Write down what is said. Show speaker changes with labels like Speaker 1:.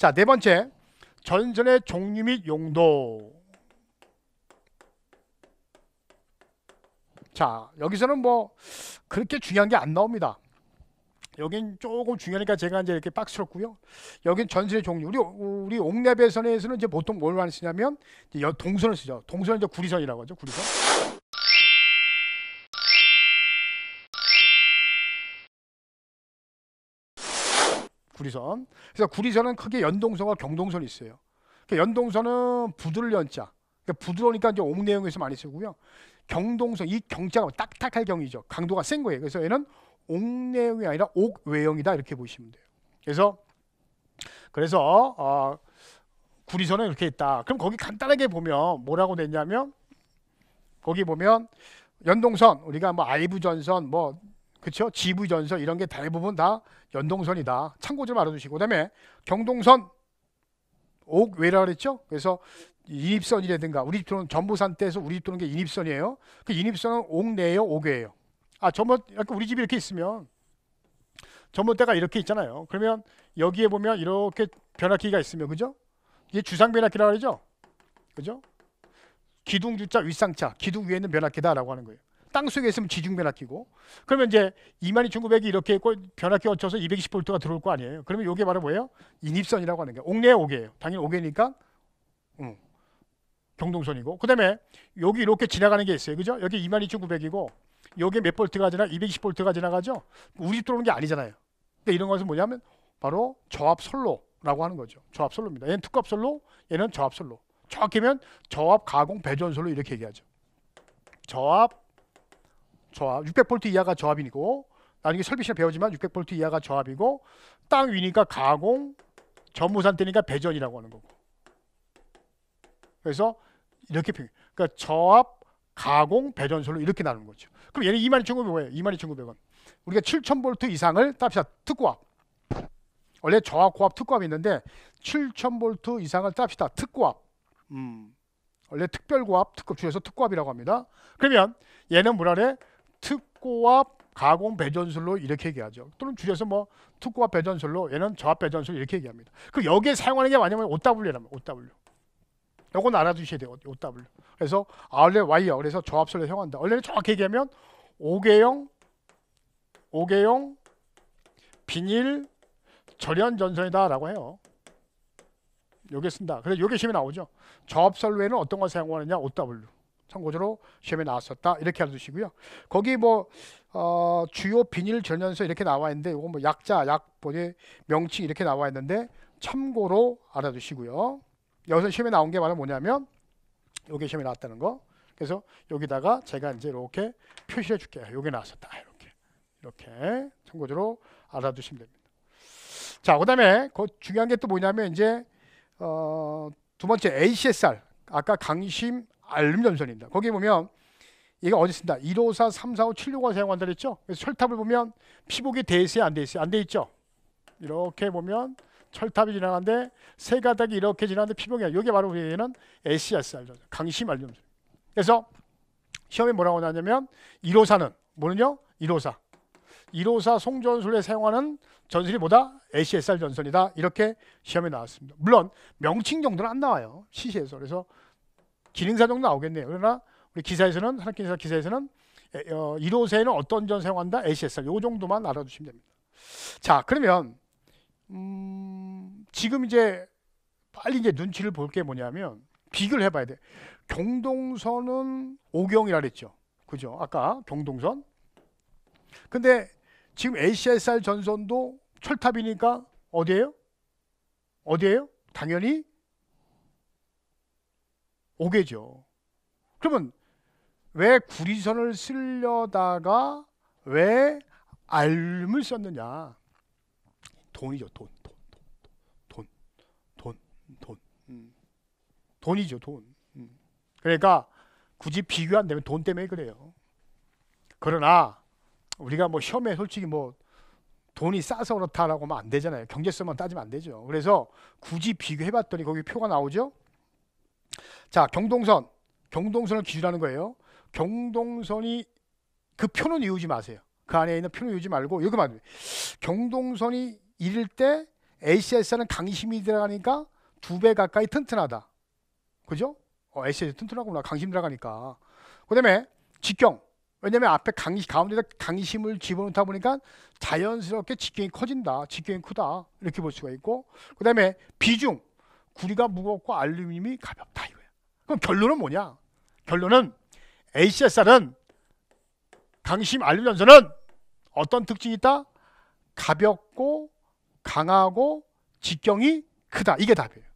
Speaker 1: 자, 네 번째. 전선의 종류 및 용도. 자, 여기서는 뭐 그렇게 중요한 게 안 나옵니다. 여긴 조금 중요하니까 제가 이제 이렇게 빡스럽고요 여긴 전선의 종류. 우리 우리 옥내배선에서는 이제 보통 뭘 많이 쓰냐면 동선을 쓰죠. 동선은 이제 구리선이라고 하죠. 구리선. 구리선. 그래서 구리선은 크게 연동선과 경동선이 있어요. 그러니까 연동선은 부드를 연자. 그러니까 부드러우니까 이제 옥 내용에서 많이 쓰고요. 경동선 이 경자가 딱딱할 경이죠. 강도가 센 거예요. 그래서 얘는 옥내용이 아니라 옥외형이다 이렇게 보시면 돼요. 그래서 그래서 어, 구리선은 이렇게 있다. 그럼 거기 간단하게 보면 뭐라고 냈냐면 거기 보면 연동선 우리가 뭐 아이브전선 뭐 그렇죠? 지부전선 이런 게 대부분 다 연동선이다. 참고 좀 알아두시고 그다음에 경동선 옥외라 그랬죠? 그래서 인입선이라든가 우리 집 도는 전부산대에서 우리 집 도는 게 인입선이에요. 그 인입선은 옥내요 옥외예요. 아, 전부 약간 우리 집이 이렇게 있으면 전봇대가 이렇게 있잖아요. 그러면 여기에 보면 이렇게 변압기가 있으면 그죠? 이게 주상 변압기라 그러죠? 그죠? 기둥 주자 위상차 기둥 위에 있는 변압기다라고 하는 거예요. 땅 속에 있으면 지중 변압기고 그러면 이제 22,900이 이렇게 있고 변압기 어쳐서 220볼트가 들어올 거 아니에요. 그러면 이게 바로 뭐예요? 인입선이라고 하는 게 옥내의 옥이에요. 당연히 옥이니까 음, 경동선이고 그다음에 여기 이렇게 지나가는 게 있어요. 그죠? 여기 22,900이고 여기 몇 볼트가 지나? 220볼트가 지나가죠. 우리 집 들어오는 게 아니잖아요. 근데 이런 것은 뭐냐면 바로 저압 선로라고 하는 거죠. 저압 선로입니다. 얘는 특급 선로, 얘는 저압 선로. 정확히면 저압 가공 배전 선로 이렇게 얘기하죠. 저압 저압, 600V 이하가 저압이고 나중에 설비 시간 배우지만 600V 이하가 저압이고 땅 위니까 가공, 전무산대니까 배전이라고 하는 거고. 그래서 이렇게 그러니까 저압, 가공, 배전설로 이렇게 나누는 거죠. 그럼 얘는 22,900원이에요. 22,900원. 우리가 7,000V 이상을 땁시다. 특고압. 원래 저압, 고압, 특고압이 있는데 7,000V 이상을 땁시다. 특고압. 음. 원래 특별고압, 특급 중에서 특고압이라고 합니다. 그러면 얘는 뭐라 그래? 특고와 가공 배전술로 이렇게 얘기하죠. 또는 줄여서 뭐 특고와 배전술로 얘는 저압 배전술 이렇게 얘기합니다. 그 여기에 사용하는 게 뭐냐면 OW라면 OW. 요건 알아두셔야 돼요. OW. 그래서 아울렛 와이어 그래서 저압술로 사용한다. 원래는 정확히 얘기하면 5개형 5개형 비닐 절연 전선이다라고 해요. 요게 쓴다. 그래서 요게 시험에 나오죠. 저압설외에는 어떤 걸 사용하느냐? OW. 참고적으로 시험에 나왔었다 이렇게 알려주시고요. 거기 뭐 어, 주요 비닐 전연서 이렇게 나와 있는데 이거 뭐 약자, 약보의 명칭 이렇게 나와 있는데 참고로 알아두시고요. 여기서 시험에 나온 게 바로 뭐냐면 여기 시험에 나왔다는 거. 그래서 여기다가 제가 이제 이렇게 표시해 줄게요. 여기 나왔었다 이렇게 이렇게 참고적으로 알아두시면 됩니다. 자, 그다음에 그 중요한 게 또 뭐냐면 이제 어, 두 번째 ACSR 아까 강심 알름 전선입니다. 거기 보면 이가 어디 니다 154, 345, 765가 사용한다 그랬죠? 그래서 철탑을 보면 피복이 돼 있어요? 안돼 있어요? 안 돼 있죠? 이렇게 보면 철탑이 지나가는데 세 가닥이 이렇게 지나는데 피복이 여기 바로 우리에는 SCS 알죠? 강심 알전선 그래서 시험에 뭐라고 나냐면 154는 뭐는요? 154. 154 송전술에 사용하는 전술이 뭐다? s s r 전선이다. 이렇게 시험에 나왔습니다. 물론 명칭 정도는 안 나와요. 시시에서. 그래서 기능사정도 나오겠네요. 그러나 우리 기사에서는 산업기사 기사에서는 1호세에는 어, 어떤 전 사용한다? ACSR 요 정도만 알아두시면 됩니다. 자 그러면 음, 지금 이제 빨리 이제 눈치를 볼 게 뭐냐면 비교를 해봐야 돼. 경동선은 오경이라 그랬죠. 그죠? 아까 경동선. 근데 지금 ACSR 전선도 철탑이니까 어디에요? 어디에요? 당연히 오게죠. 그러면 왜 구리선을 쓰려다가 왜 알음을 썼느냐? 돈이죠, 돈, 돈, 돈, 돈, 돈, 돈, 음. 돈이죠, 돈. 음. 그러니까 굳이 비교 안 되면 돈 때문에 그래요. 그러나 우리가 뭐 혐에 솔직히 뭐 돈이 싸서 그렇다라고 하면 안 되잖아요. 경제성만 따지면 안 되죠. 그래서 굳이 비교해봤더니 거기 표가 나오죠. 자, 경동선. 경동선을 기준하는 거예요. 경동선이 그 표는 외우지 마세요. 그 안에 있는 표는 외우지 말고 여기만 돼. 경동선이 이를 때 ACS는 강심이 들어가니까 두 배 가까이 튼튼하다. 그죠? 어, ACS 튼튼하구나. 강심 들어가니까. 그다음에 직경. 왜냐면 앞에 강, 가운데다 강심을 집어넣다 보니까 자연스럽게 직경이 커진다. 직경이 크다. 이렇게 볼 수가 있고. 그다음에 비중. 구리가 무겁고 알루미늄이 가볍다. 그럼 결론은 뭐냐? 결론은 ACSR은 강심 알림 전선은 어떤 특징이 있다? 가볍고 강하고 직경이 크다. 이게 답이에요.